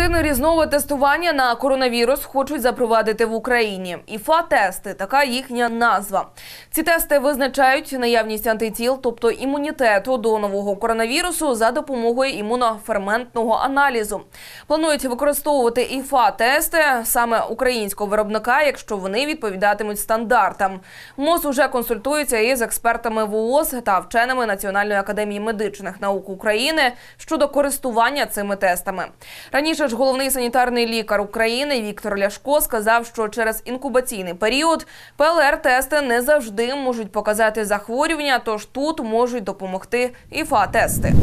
години різного тестування на коронавірус хочуть запровадити в Україні. іфа тести така їхня назва. Ці тести визначають наявність антитіл, тобто імунітету до нового коронавірусу, за допомогою імуноферментного аналізу. Планують використовувати іфа тести саме українського виробника, якщо вони відповідатимуть стандартам. МОЗ уже консультується із експертами ВООЗ та вченими Національної академії медичних наук України щодо користування цими тестами. Раніше також головний санітарний лікар України Віктор Ляшко сказав, що через інкубаційний період ПЛР-тести не завжди можуть показати захворювання, тож тут можуть допомогти і ФА-тести.